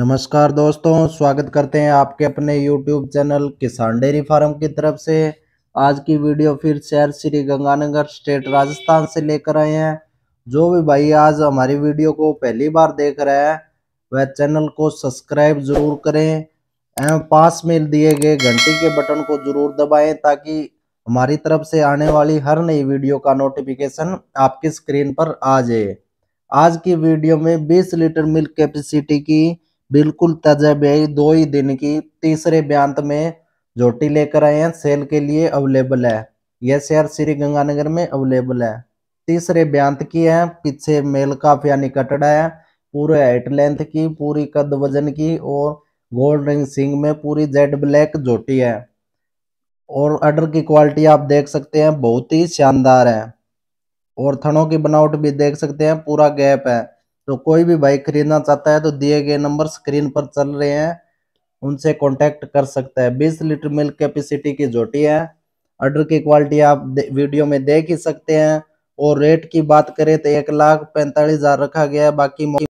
नमस्कार दोस्तों स्वागत करते हैं आपके अपने YouTube channel Kisan dairy farm की तरफ से आज की वीडियो फिर शहर श्री गंगानगर स्टेट राजस्थान से लेकर आए हैं जो भी भाई आज हमारी वीडियो को पहली बार देख रहा है वह चैनल को सब्सक्राइब जरूर करें एवं पास में दिए गए घंटी के बटन को जरूर दबाएं ताकि हमारी तरफ से आने वाली हर नई वीडियो का नोटिफिकेशन आपकी स्क्रीन पर आ जाए आज की वीडियो में 20 लीटर मिल्क कैपेसिटी की बिल्कुल तजबियाई दो ही दिन की तीसरे ब्यांत में जोटी लेकर आए हैं सेल के लिए अवेलेबल है यह शेयर श्री गंगानगर में अवेलेबल है तीसरे ब्यांत की है पीछे मेल काफ यानी कटड़ा है पूरे हाइट लेंथ की पूरी कद वजन की और गोल्ड रिंग सिंग में पूरी जेड ब्लैक जोटी है और अडर की क्वालिटी आप देख सकते हैं बहुत ही शानदार है और थनों की बनावट भी देख सकते हैं पूरा गैप है तो कोई भी बाइक खरीदना चाहता है तो दिए गए नंबर स्क्रीन पर चल रहे हैं उनसे कांटेक्ट कर सकता है 20 लीटर मिल्क कैपेसिटी की झोटी है ऑर्डर की क्वालिटी आप वीडियो में देख ही सकते हैं और रेट की बात करें तो एक लाख पैंतालीस हजार रखा गया है बाकी